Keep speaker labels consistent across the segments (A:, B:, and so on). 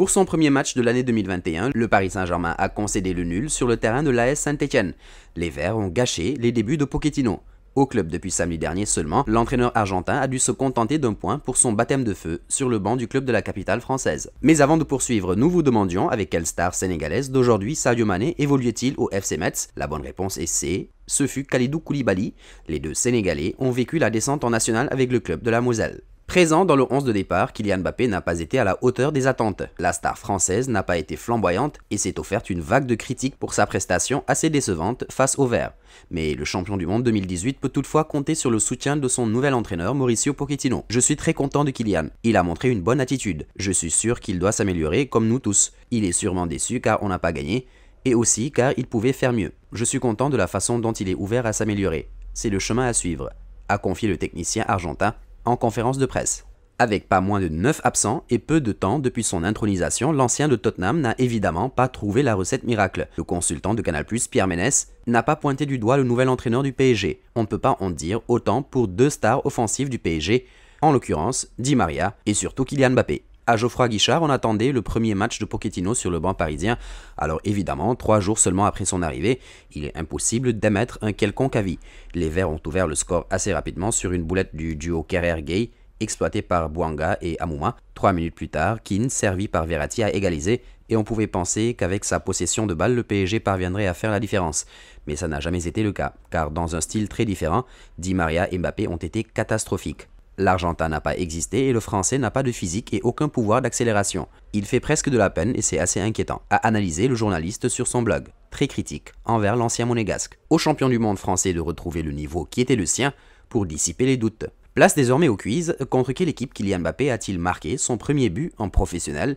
A: Pour son premier match de l'année 2021, le Paris Saint-Germain a concédé le nul sur le terrain de l'AS Saint-Etienne. Les Verts ont gâché les débuts de Pochettino. Au club depuis samedi dernier seulement, l'entraîneur argentin a dû se contenter d'un point pour son baptême de feu sur le banc du club de la capitale française. Mais avant de poursuivre, nous vous demandions avec quelle star sénégalaise d'aujourd'hui Sadio Mané évoluait-il au FC Metz La bonne réponse est C. Ce fut Kalidou Koulibaly. Les deux Sénégalais ont vécu la descente en nationale avec le club de la Moselle. Présent dans le 11 de départ, Kylian Mbappé n'a pas été à la hauteur des attentes. La star française n'a pas été flamboyante et s'est offerte une vague de critiques pour sa prestation assez décevante face au vert. Mais le champion du monde 2018 peut toutefois compter sur le soutien de son nouvel entraîneur Mauricio Pochettino. Je suis très content de Kylian. Il a montré une bonne attitude. Je suis sûr qu'il doit s'améliorer comme nous tous. Il est sûrement déçu car on n'a pas gagné et aussi car il pouvait faire mieux. Je suis content de la façon dont il est ouvert à s'améliorer. C'est le chemin à suivre, a confié le technicien argentin en conférence de presse. Avec pas moins de 9 absents et peu de temps depuis son intronisation, l'ancien de Tottenham n'a évidemment pas trouvé la recette miracle. Le consultant de Canal+, Pierre Ménès, n'a pas pointé du doigt le nouvel entraîneur du PSG. On ne peut pas en dire autant pour deux stars offensives du PSG, en l'occurrence Di Maria et surtout Kylian Mbappé à Geoffroy Guichard, on attendait le premier match de Pochettino sur le banc parisien. Alors évidemment, trois jours seulement après son arrivée, il est impossible d'émettre un quelconque avis. Les Verts ont ouvert le score assez rapidement sur une boulette du duo Kerrer-Gay, exploité par Bouanga et Amouma. Trois minutes plus tard, kine servi par Verratti, a égalisé et on pouvait penser qu'avec sa possession de balle, le PSG parviendrait à faire la différence. Mais ça n'a jamais été le cas, car dans un style très différent, Di Maria et Mbappé ont été catastrophiques. L'argentin n'a pas existé et le français n'a pas de physique et aucun pouvoir d'accélération. Il fait presque de la peine et c'est assez inquiétant, a analyser le journaliste sur son blog, très critique envers l'ancien monégasque. Au champion du monde français de retrouver le niveau qui était le sien pour dissiper les doutes. Place désormais au quiz, contre quelle équipe Kylian Mbappé a-t-il marqué son premier but en professionnel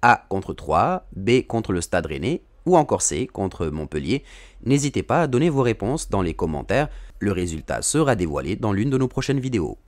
A: A contre 3, B contre le Stade Rennais ou encore C contre Montpellier. N'hésitez pas à donner vos réponses dans les commentaires, le résultat sera dévoilé dans l'une de nos prochaines vidéos.